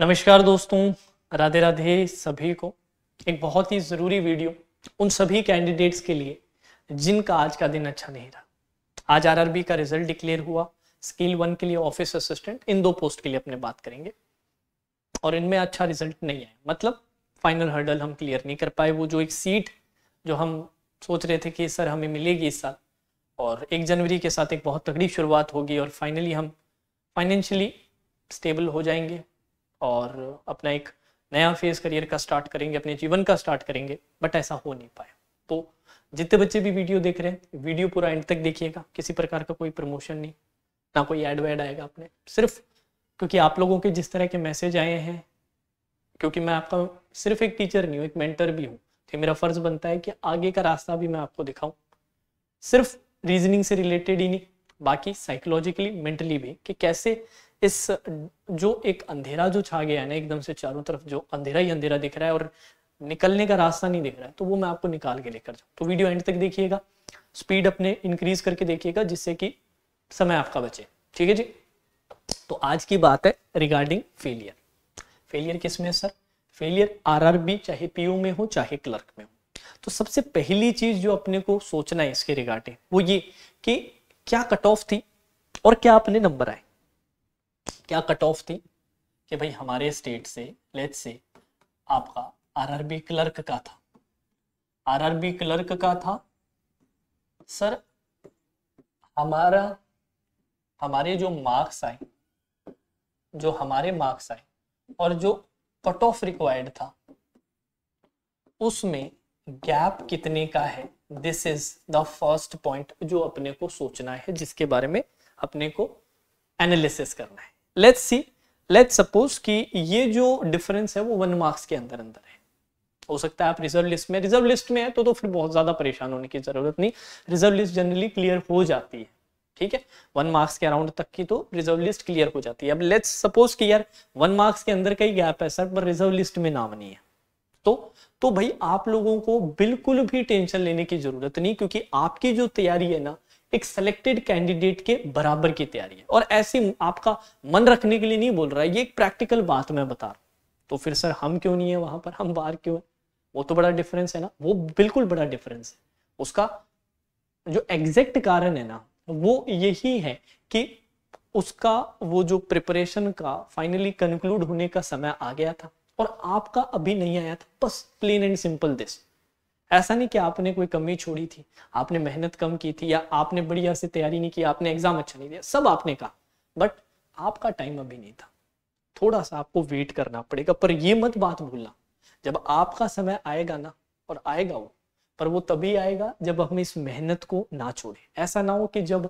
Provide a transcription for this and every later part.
नमस्कार दोस्तों राधे राधे सभी को एक बहुत ही ज़रूरी वीडियो उन सभी कैंडिडेट्स के लिए जिनका आज का दिन अच्छा नहीं रहा आज आरआरबी का रिजल्ट डिक्लेयर हुआ स्किल वन के लिए ऑफिस असिस्टेंट इन दो पोस्ट के लिए अपने बात करेंगे और इनमें अच्छा रिजल्ट नहीं आया मतलब फाइनल हर्डल हम क्लियर नहीं कर पाए वो जो एक सीट जो हम सोच रहे थे कि सर हमें मिलेगी इस साल और एक जनवरी के साथ एक बहुत तगड़ी शुरुआत होगी और फाइनली हम फाइनेंशियली स्टेबल हो जाएंगे और अपना एक नया फेज करियर का स्टार्ट करेंगे अपने जीवन का स्टार्ट करेंगे बट ऐसा हो नहीं पाया तो जितने बच्चे भी वीडियो देख रहे हैं वीडियो पूरा एंड तक देखिएगा किसी प्रकार का कोई प्रमोशन नहीं ना कोई एड वैड आएगा अपने सिर्फ क्योंकि आप लोगों के जिस तरह के मैसेज आए हैं क्योंकि मैं आपका सिर्फ एक टीचर नहीं हूँ एक मेंटर भी हूँ तो मेरा फर्ज बनता है कि आगे का रास्ता भी मैं आपको दिखाऊं सिर्फ रीजनिंग से रिलेटेड ही नहीं बाकी साइकोलॉजिकली मेंटली भी कि कैसे इस जो एक अंधेरा जो छा गया है ना एकदम से चारों तरफ जो अंधेरा ही अंधेरा दिख रहा है और निकलने का रास्ता नहीं दिख रहा है तो वो मैं आपको निकाल के लेकर जाऊँ तो वीडियो एंड तक देखिएगा स्पीड अपने इंक्रीज करके देखिएगा जिससे कि समय आपका बचे ठीक है जी तो आज की बात है रिगार्डिंग फेलियर फेलियर किस में है सर फेलियर आरआरबी चाहे पीओ में हो चाहे क्लर्क में हो तो सबसे पहली चीज जो अपने को सोचना है इसके रिगार्डिंग वो ये कि क्या कट ऑफ थी और क्या अपने नंबर आए क्या कट ऑफ थी कि भाई हमारे स्टेट से लेट से आपका आरआरबी क्लर्क का था आरआरबी क्लर्क का था सर हमारा हमारे जो मार्क्स आए जो हमारे मार्क्स आए और जो कट ऑफ रिक्वायर्ड था उसमें गैप कितने का है this is the first point जो अपने को सोचना है जिसके बारे में अपने को एनालिसिस करना है लेट्स सी लेट्स सपोज कि ये जो डिफरेंस है वो वन मार्क्स के अंदर अंदर है हो सकता है आप रिजर्व लिस्ट में रिजर्व लिस्ट में है तो तो फिर बहुत ज्यादा परेशान होने की जरूरत नहीं रिजर्व लिस्ट जनरली क्लियर हो जाती है ठीक है वन मार्क्स के अराउंड तक की तो रिजर्व लिस्ट क्लियर हो जाती है अब लेट्स सपोज कि यार वन मार्क्स के अंदर का ही गैप है सर पर रिजर्व लिस्ट में नाम नहीं है तो तो भाई आप लोगों को बिल्कुल भी टेंशन लेने की जरूरत नहीं क्योंकि आपकी जो तैयारी है ना एक सिलेक्टेड कैंडिडेट के बराबर की तैयारी है और ऐसी आपका मन रखने के लिए नहीं बोल रहा है ये एक प्रैक्टिकल बात मैं बता रहा हूँ तो फिर सर हम क्यों नहीं है वहां पर हम बाहर क्यों है वो तो बड़ा डिफरेंस है ना वो बिल्कुल बड़ा डिफरेंस है उसका जो एग्जैक्ट कारण है ना वो यही है कि उसका वो जो प्रिपरेशन का फाइनली कंक्लूड होने का समय आ गया था और आपका अभी नहीं आया था बस प्लेन एंड सिंपल दिस ऐसा नहीं कि आपने कोई कमी छोड़ी थी आपने मेहनत कम की थी या आपने बढ़िया से तैयारी नहीं की आपने एग्जाम अच्छा नहीं दिया सब आपने कहा बट आपका टाइम अभी नहीं था थोड़ा सा आपको वेट करना पड़ेगा पर यह मत बात भूलना जब आपका समय आएगा ना और आएगा वो पर वो तभी आएगा जब हम इस मेहनत को ना छोड़े ऐसा ना हो कि जब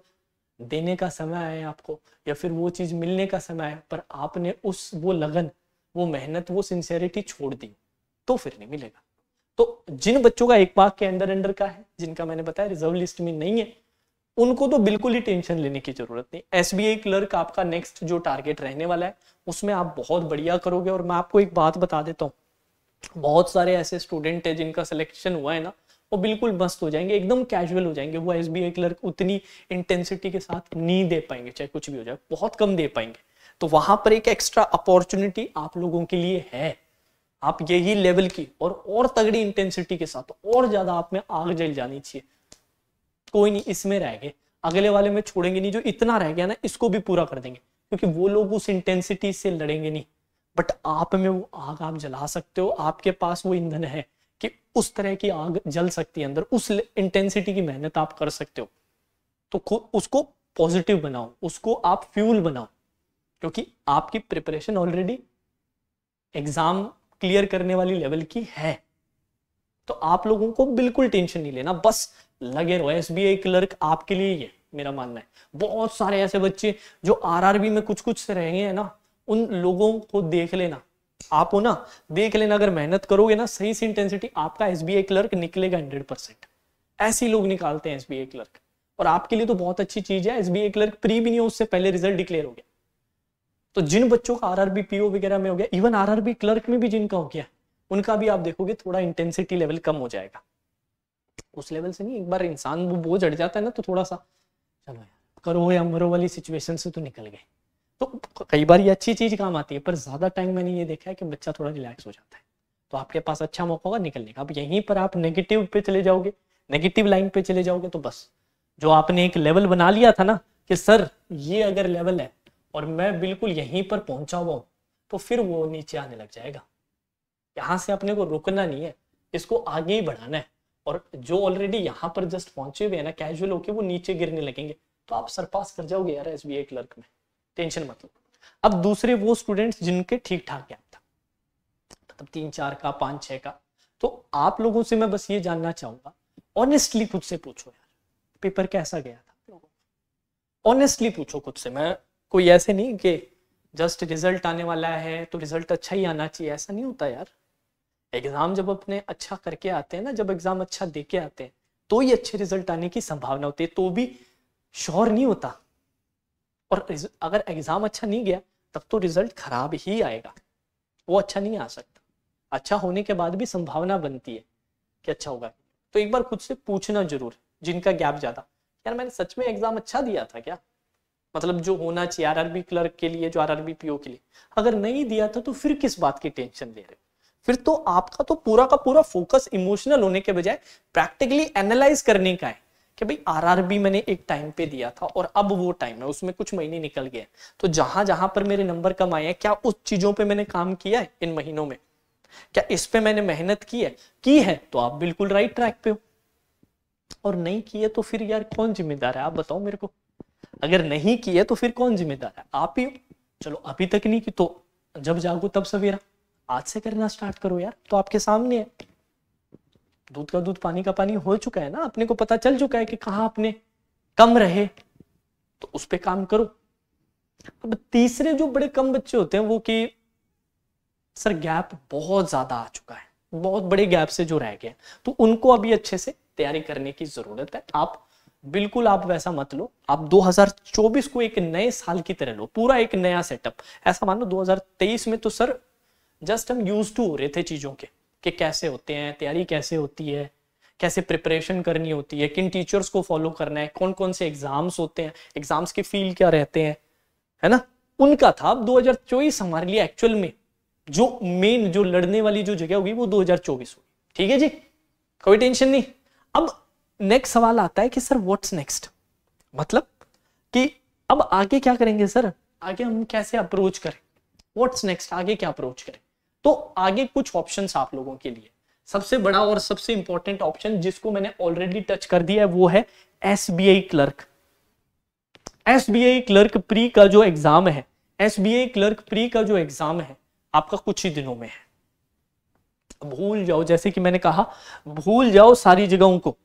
देने का समय आए आपको या फिर वो चीज मिलने का समय आए पर आपने उस वो लगन वो मेहनत वो सिंसेरिटी छोड़ दी तो फिर नहीं मिलेगा तो जिन बच्चों का एक मार्क के अंडर अंडर का है जिनका मैंने बताया रिजर्व लिस्ट में नहीं है उनको तो बिल्कुल ही टेंशन लेने की जरूरत नहीं एस बी आई क्लर्क आपका नेक्स्ट जो टारगेट रहने वाला है उसमें आप बहुत बढ़िया करोगे और मैं आपको एक बात बता देता हूँ बहुत सारे ऐसे स्टूडेंट है जिनका सिलेक्शन हुआ है ना वो बिल्कुल मस्त हो जाएंगे एकदम कैजुअल हो जाएंगे वो एस बी आई क्लर्क उतनी इंटेंसिटी के साथ नहीं दे पाएंगे चाहे कुछ भी हो जाए बहुत कम दे पाएंगे तो वहां पर एक एक्स्ट्रा अपॉर्चुनिटी आप लोगों के लिए है आप यही लेवल की और और तगड़ी इंटेंसिटी के साथ और ज्यादा आप में आग जल जानी चाहिए कोई नहीं इसमें रह गए अगले वाले में छोड़ेंगे नहीं जो इतना रह गया ना इसको भी पूरा कर देंगे क्योंकि वो लोग उस इंटेंसिटी से लड़ेंगे नहीं बट आप में वो आग आप जला सकते हो आपके पास वो ईंधन है कि उस तरह की आग जल सकती है अंदर उस इंटेंसिटी की मेहनत आप कर सकते हो तो उसको पॉजिटिव बनाओ उसको आप फ्यूल बनाओ क्योंकि आपकी प्रिपरेशन ऑलरेडी एग्जाम क्लियर करने वाली लेवल की है तो आप लोगों को बिल्कुल टेंशन नहीं लेना बस लगे रहो एस बी क्लर्क आपके लिए ही मेरा मानना है बहुत सारे ऐसे बच्चे जो आरआरबी में कुछ कुछ से रहेंगे ना उन लोगों को देख लेना आप हो ना देख लेना अगर मेहनत करोगे ना सही से इंटेंसिटी आपका एस बी क्लर्क निकलेगा हंड्रेड परसेंट ऐसे लोग निकालते हैं एस बी क्लर्क और आपके लिए तो बहुत अच्छी चीज है एस बी क्लर्क प्री भी नहीं हो उससे पहले रिजल्ट डिक्लेयर हो गया तो जिन बच्चों का आरआरबी पीओ वगैरह में हो गया इवन आरआरबी क्लर्क में भी जिनका हो गया उनका भी आप देखोगे थोड़ा इंटेंसिटी लेवल कम हो जाएगा उस लेवल से नहीं एक बार इंसान वो बोझ हट जाता है ना तो थोड़ा सा चलो करो या मरो वाली सिचुएशन से तो निकल गए तो कई बार ये अच्छी चीज काम आती है पर ज्यादा टाइम मैंने ये देखा है कि बच्चा थोड़ा रिलैक्स हो जाता है तो आपके पास अच्छा मौका होगा निकलने का अब यहीं पर आप नेगेटिव पे चले जाओगे नेगेटिव लाइन पे चले जाओगे तो बस जो आपने एक लेवल बना लिया था ना कि सर ये अगर लेवल है और मैं बिल्कुल यहीं पर पहुंचा हुआ हूं तो फिर वो नीचे आने लग जाएगा यहां से अपने को रुकना नहीं है इसको आगे ही बढ़ाना है और जो ऑलरेडी यहां पर जस्ट पहुंचे हुए हैं ना कैजुअल होके वो नीचे गिरने लगेंगे तो आप सरपास कर जाओगे यार एस बी क्लर्क में टेंशन मत लो अब दूसरे वो स्टूडेंट्स जिनके ठीक ठाक गैप था मतलब तीन चार का पांच छह का तो आप लोगों से मैं बस ये जानना चाहूंगा ऑनेस्टली खुद से पूछो यार पेपर कैसा गया था ऑनेस्टली पूछो खुद से मैं कोई ऐसे नहीं कि जस्ट रिजल्ट आने वाला है तो रिजल्ट अच्छा ही आना चाहिए ऐसा नहीं होता यार एग्जाम जब अपने अच्छा करके आते हैं ना जब एग्जाम अच्छा दे के आते हैं तो ही अच्छे रिजल्ट आने की संभावना होती है तो भी श्योर नहीं होता और अगर एग्जाम अच्छा नहीं गया तब तो रिजल्ट खराब ही आएगा वो अच्छा नहीं आ सकता अच्छा होने के बाद भी संभावना बनती है कि अच्छा होगा तो एक बार खुद से पूछना जरूर जिनका गैप ज्यादा यार मैंने सच में एग्जाम अच्छा दिया था क्या मतलब जो होना चाहिए आरआरबी क्लर्क के लिए जो आरआरबी पीओ के लिए अगर नहीं दिया था तो फिर किस बात की टेंशन ले रहे फिर तो आपका तो पूरा का पूरा फोकस इमोशनल होने के बजाय प्रैक्टिकली एनालाइज करने का है कि भाई आरआरबी मैंने एक टाइम पे दिया था और अब वो टाइम है उसमें कुछ महीने निकल गए तो जहां जहां पर मेरे नंबर कम आए हैं क्या उस चीजों पे मैंने काम किया है इन महीनों में क्या इस पे मैंने मेहनत की है की है तो आप बिल्कुल राइट ट्रैक पे हो और नहीं किए तो फिर यार कौन जिम्मेदार है आप बताओ मेरे को अगर नहीं किए तो फिर कौन जिम्मेदार है आप ही हो चलो अभी तक नहीं की तो जब जागो तब सवेरा आज से करना स्टार्ट करो यार तो आपके सामने है दूध का दूध पानी का पानी हो चुका है ना अपने को पता चल चुका है कि कहा अपने कम रहे तो उस पर काम करो अब तीसरे जो बड़े कम बच्चे होते हैं वो कि सर गैप बहुत ज्यादा आ चुका है बहुत बड़े गैप से जो रह गए तो उनको अभी अच्छे से तैयारी करने की जरूरत है आप बिल्कुल आप वैसा मत लो आप 2024 को एक नए साल की तरह लो पूरा एक नया सेटअप ऐसा मान लो 2023 में तो सर जस्ट हम यूज टू हो रहे थे चीजों के कि कैसे होते हैं तैयारी कैसे होती है कैसे प्रिपरेशन करनी होती है किन टीचर्स को फॉलो करना है कौन कौन से एग्जाम्स होते हैं एग्जाम्स के फील क्या रहते हैं है ना उनका था अब दो हमारे लिए एक्चुअल में जो मेन जो लड़ने वाली जो जगह होगी वो 2024 होगी ठीक है जी कोई टेंशन नहीं अब नेक्स्ट सवाल आता है कि सर व्हाट्स नेक्स्ट मतलब कि अब आगे क्या करेंगे सर आगे हम कैसे अप्रोच करें व्हाट्स नेक्स्ट आगे क्या अप्रोच करें तो आगे कुछ ऑप्शंस आप लोगों के लिए सबसे बड़ा और सबसे इंपॉर्टेंट ऑप्शन जिसको मैंने ऑलरेडी टच कर दिया है वो है S clerk S clerk pre का जो एग्जाम है एस क्लर्क प्री का जो एग्जाम है आपका कुछ ही दिनों में है भूल जाओ जैसे कि मैंने कहा भूल जाओ सारी जगहों को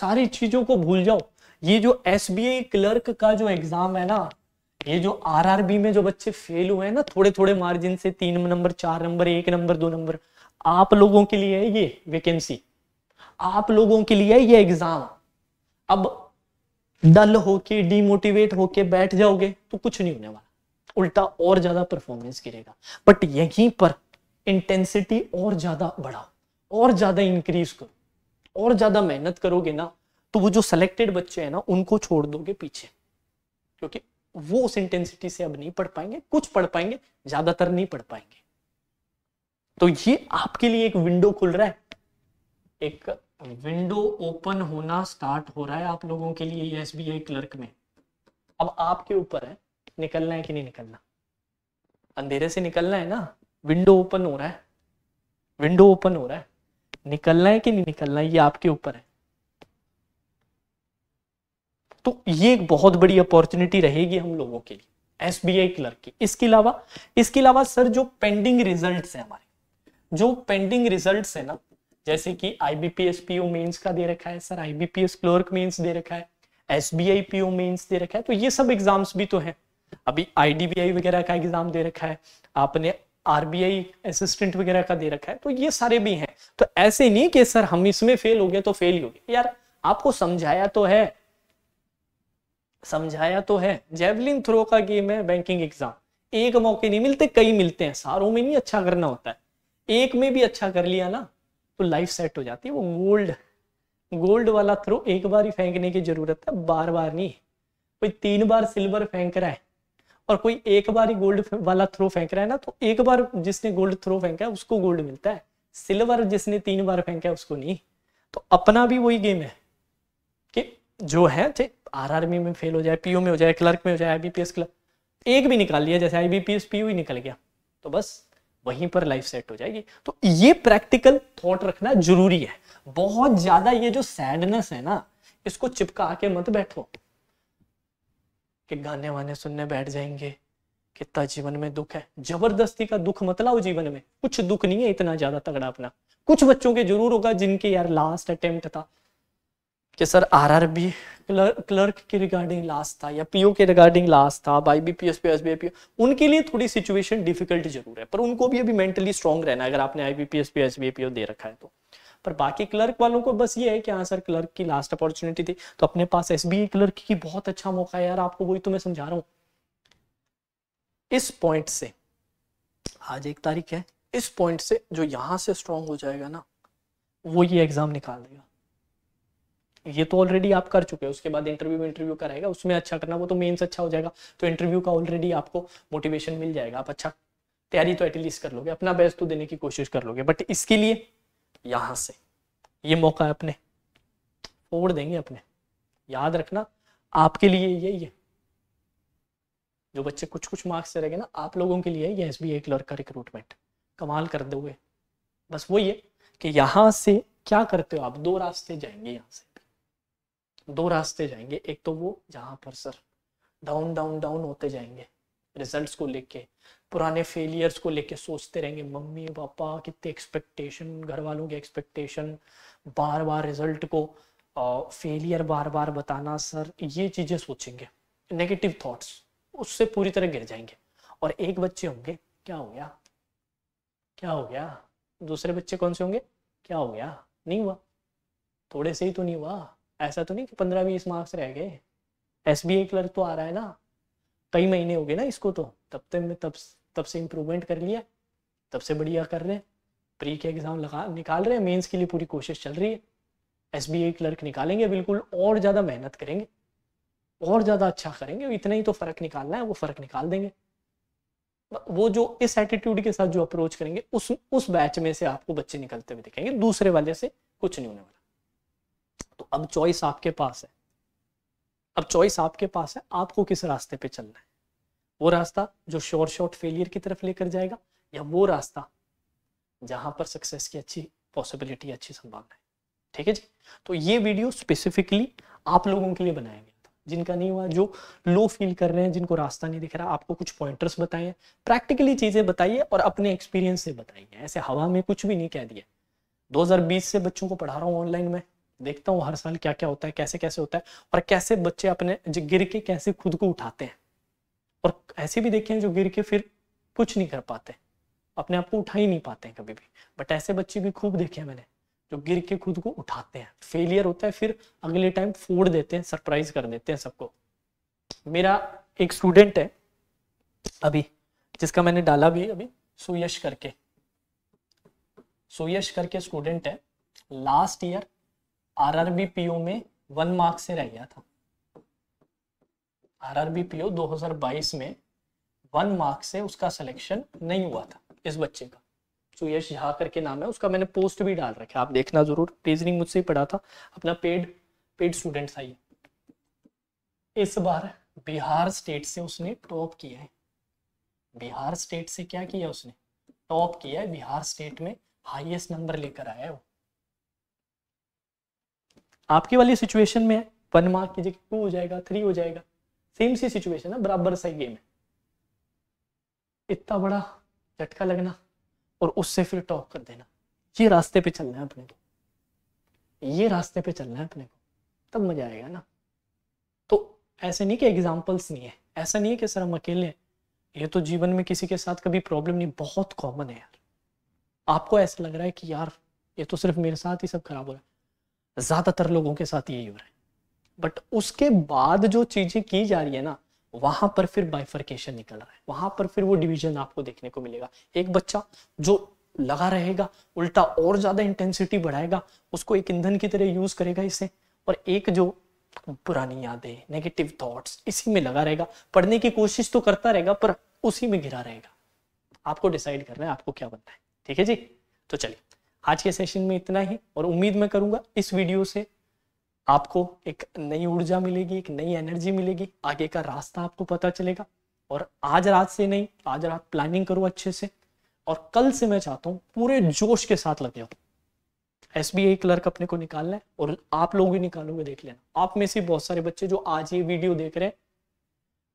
सारी चीजों को भूल जाओ ये जो एस क्लर्क का जो एग्जाम है ना ये जो आर में जो बच्चे फेल हुए हैं ना थोड़े थोड़े मार्जिन से तीन नंबर चार नंबर एक नंबर दो नंबर आप लोगों के लिए है ये वैकेंसी आप लोगों के लिए है ये एग्जाम अब डल होके डिमोटिवेट होके बैठ जाओगे तो कुछ नहीं होने वाला उल्टा और ज्यादा परफॉर्मेंस गिरेगा बट यहीं पर इंटेंसिटी और ज्यादा बढ़ाओ और ज्यादा इंक्रीज करो और ज्यादा मेहनत करोगे ना तो वो जो सेलेक्टेड बच्चे हैं ना उनको छोड़ दोगे पीछे क्योंकि वो उस इंटेंसिटी से अब नहीं पढ़ पाएंगे कुछ पढ़ पाएंगे ज्यादातर नहीं पढ़ पाएंगे तो ये आपके लिए एक विंडो खुल रहा है एक विंडो ओपन होना स्टार्ट हो रहा है आप लोगों के लिए एस बी आई क्लर्क में अब आपके ऊपर है निकलना है कि नहीं निकलना अंधेरे से निकलना है ना विंडो ओपन हो रहा है विंडो ओपन हो रहा है निकलना है कि नहीं निकलना है ये आपके ऊपर है तो ये एक बहुत बड़ी अपॉर्चुनिटी रहेगी हम लोगों के लिए एसबीआई क्लर्क की इसके अलावा इसके अलावा सर जो पेंडिंग रिजल्ट है हमारे जो पेंडिंग रिजल्ट है ना जैसे कि आईबीपीएस पीओ मेंस का दे रखा है सर आईबीपीएस क्लर्क मेंस दे रखा है S B I PO mains दे रखा है तो ये सब एग्जाम्स भी तो है अभी आईडीबीआई वगैरह का एग्जाम दे रखा है आपने आरबीआई असिस्टेंट वगैरह का दे रखा है तो ये सारे भी हैं तो ऐसे नहीं कि सर हम इसमें फेल हो गए तो फेल ही हो गए यार आपको समझाया तो है समझाया तो है जेवलिन थ्रो का गेम है बैंकिंग एग्जाम एक मौके नहीं मिलते कई मिलते हैं सारों में नहीं अच्छा करना होता है एक में भी अच्छा कर लिया ना तो लाइफ सेट हो जाती है वो गोल्ड गोल्ड वाला थ्रो एक बार ही फेंकने की जरूरत है बार बार नहीं कोई तीन बार सिल्वर फेंक रहा है और कोई एक बार ही गोल्ड वाला थ्रो फेंक रहा है ना तो एक बार जिसने गोल्ड थ्रो फेंका है उसको गोल्ड मिलता है सिल्वर जिसने तीन बार फेंका है उसको नहीं तो अपना भी वही गेम है कि जो है आर आरआरबी में फेल हो जाए पीओ में हो जाए क्लर्क में हो जाए आईबीपीएस क्लर्क एक भी निकाल लिया जैसे आईबीपीएस पीओ ही निकल गया तो बस वहीं पर लाइफ सेट हो जाएगी तो ये प्रैक्टिकल थॉट रखना जरूरी है बहुत ज्यादा ये जो सैडनेस है ना इसको चिपका के मत बैठो कि गाने वाने सुनने बैठ जाएंगे कितना जीवन में दुख है जबरदस्ती का दुख लाओ जीवन में कुछ दुख नहीं है इतना ज्यादा तगड़ा अपना कुछ बच्चों के जरूर होगा जिनके यार लास्ट अटेम्प्ट था कि सर आरआरबी क्लर्क क्लर्क के रिगार्डिंग लास्ट था या पीओ के रिगार्डिंग लास्ट था by B P S P S B P उनके लिए थोड़ी सिचुएशन डिफिकल्ट जरूर है पर उनको भी अभी मेंटली स्ट्रांग रहना है अगर आपने I B P S P S B P O दे रखा है तो पर बाकी क्लर्क वालों को बस ये है कि हाँ सर क्लर्क की लास्ट अपॉर्चुनिटी थी तो अपने पास एस बी e क्लर्क की बहुत अच्छा मौका है यार आपको वही तो मैं समझा रहा हूं इस पॉइंट से आज एक तारीख है इस पॉइंट से जो यहां से स्ट्रांग हो जाएगा ना वो ये एग्जाम निकाल देगा ये तो ऑलरेडी आप कर चुके हैं उसके बाद इंटरव्यू इंटरव्यू कराएगा उसमें अच्छा करना वो तो मेन्स अच्छा हो जाएगा तो इंटरव्यू का ऑलरेडी आपको मोटिवेशन मिल जाएगा आप अच्छा तैयारी तो एटलीस्ट कर लोगे अपना बेस्ट तो देने की कोशिश कर लोगे बट इसके लिए यहां से ये मौका है अपने फोड़ देंगे अपने याद रखना आपके लिए यही है जो बच्चे कुछ कुछ मार्क्स से रहेंगे ना आप लोगों के लिए ये एस बी क्लर्क का रिक्रूटमेंट कमाल कर दोगे बस वो ये कि यहां से क्या करते हो आप दो रास्ते जाएंगे यहां से दो रास्ते जाएंगे एक तो वो जहां पर सर डाउन डाउन डाउन होते जाएंगे रिजल्ट्स को लेके पुराने फेलियर्स को लेके सोचते रहेंगे मम्मी पापा कितने एक्सपेक्टेशन घर वालों के एक्सपेक्टेशन बार बार रिजल्ट को फेलियर बार बार बताना सर ये चीज़ें सोचेंगे नेगेटिव थॉट्स उससे पूरी तरह गिर जाएंगे और एक बच्चे होंगे क्या हो गया क्या हो गया दूसरे बच्चे कौन से होंगे क्या हो गया नहीं हुआ थोड़े से ही तो नहीं हुआ ऐसा तो नहीं कि पंद्रह बीस मार्क्स रह गए एस बी ए क्लर्क तो आ रहा है ना कई महीने हो गए ना इसको तो तब तक में तब तब से इम्प्रूवमेंट कर लिया तब से बढ़िया कर रहे हैं प्री के एग्ज़ाम लगा निकाल रहे हैं मेंस के लिए पूरी कोशिश चल रही है एस बी क्लर्क निकालेंगे बिल्कुल और ज़्यादा मेहनत करेंगे और ज़्यादा अच्छा करेंगे इतना ही तो फ़र्क निकालना है वो फ़र्क निकाल देंगे वो जो इस एटीट्यूड के साथ जो अप्रोच करेंगे उस उस बैच में से आपको बच्चे निकलते हुए दिखेंगे दूसरे वाले से कुछ नहीं होने वाला तो अब चॉइस आपके पास है अब चॉइस आपके पास है आपको किस रास्ते पे चलना है वो रास्ता जो शॉर्ट शॉर्ट फेलियर की तरफ लेकर जाएगा या वो रास्ता जहां पर सक्सेस की अच्छी पॉसिबिलिटी अच्छी संभावना है ठीक है जी तो ये वीडियो स्पेसिफिकली आप लोगों के लिए बनाया गया था जिनका नहीं हुआ जो लो फील कर रहे हैं जिनको रास्ता नहीं दिख रहा आपको कुछ पॉइंटर्स बताए प्रैक्टिकली चीजें बताइए और अपने एक्सपीरियंस से बताइए ऐसे हवा में कुछ भी नहीं कह दिया 2020 से बच्चों को पढ़ा रहा हूँ ऑनलाइन में देखता हूँ हर साल क्या क्या होता है कैसे कैसे होता है और कैसे बच्चे अपने गिर के कैसे खुद को उठाते हैं और ऐसे भी देखे हैं जो गिर के फिर कुछ नहीं कर पाते अपने आप को उठा ही नहीं पाते हैं कभी भी बट ऐसे बच्चे भी खूब देखे हैं मैंने जो गिर के खुद को उठाते हैं फेलियर होता है फिर अगले टाइम फोड़ देते हैं सरप्राइज कर देते हैं सबको मेरा एक स्टूडेंट है अभी जिसका मैंने डाला भी अभी सुयश करके सुयश करके स्टूडेंट है लास्ट ईयर आरआरबी पीओ में वन मार्क्स से रह गया था आरआरबी पीओ 2022 में वन मार्क्स से उसका सिलेक्शन नहीं हुआ था इस बच्चे का सुयश झा करके नाम है उसका मैंने पोस्ट भी डाल रखा है आप देखना जरूर रीजनिंग मुझसे ही पढ़ा था अपना पेड पेड स्टूडेंट था ये इस बार बिहार स्टेट से उसने टॉप किया है बिहार स्टेट से क्या किया उसने टॉप किया है बिहार स्टेट में हाईएस्ट नंबर लेकर आया है वो आपकी वाली सिचुएशन में वन मार्क की जगह टू हो जाएगा थ्री हो जाएगा सेम सी सिचुएशन है बराबर सही गेम है इतना बड़ा झटका लगना और उससे फिर टॉप कर देना ये रास्ते पे चलना है अपने को ये रास्ते पे चलना है अपने को तब मजा आएगा ना तो ऐसे नहीं कि एग्जाम्पल्स नहीं है ऐसा नहीं है कि सर हम अकेले हैं ये तो जीवन में किसी के साथ कभी प्रॉब्लम नहीं बहुत कॉमन है यार आपको ऐसा लग रहा है कि यार ये तो सिर्फ मेरे साथ ही सब खराब हो रहा है ज्यादातर लोगों के साथ यही हो रहा है बट उसके बाद जो चीजें की जा रही है ना वहां पर फिर बाइफर्केशन निकल रहा है वहां पर फिर वो डिवीजन आपको देखने को मिलेगा एक बच्चा जो लगा रहेगा उल्टा और ज्यादा इंटेंसिटी बढ़ाएगा उसको एक ईंधन की तरह यूज करेगा इसे और एक जो पुरानी यादें नेगेटिव थॉट्स इसी में लगा रहेगा पढ़ने की कोशिश तो करता रहेगा पर उसी में घिरा रहेगा आपको डिसाइड करना है आपको क्या बनना है ठीक है जी तो चलिए आज के सेशन में इतना ही और उम्मीद मैं करूंगा इस वीडियो से आपको एक नई ऊर्जा मिलेगी एक नई एनर्जी मिलेगी आगे का रास्ता आपको पता चलेगा और आज रात से नहीं आज रात प्लानिंग करो अच्छे से और कल से मैं चाहता हूँ पूरे जोश के साथ लग जाओ एस बी आई क्लर्क अपने को निकालना है और आप लोग भी निकालोगे देख लेना आप में से बहुत सारे बच्चे जो आज ये वीडियो देख रहे हैं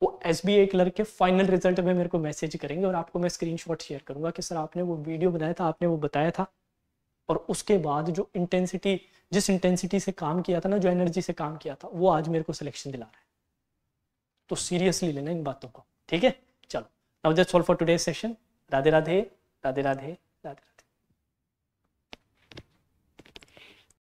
वो एस बी आई क्लर्क के फाइनल रिजल्ट में मेरे को मैसेज करेंगे और आपको मैं स्क्रीनशॉट शेयर करूंगा कि सर आपने वो वीडियो बनाया था आपने वो बताया था और उसके बाद जो इंटेंसिटी जिस इंटेंसिटी से काम किया था ना जो एनर्जी से काम किया था वो आज मेरे को सिलेक्शन दिला रहा है तो सीरियसली लेना इन बातों को ठीक है चलो now just solve for today session Radhe Radhe Radhe Radhe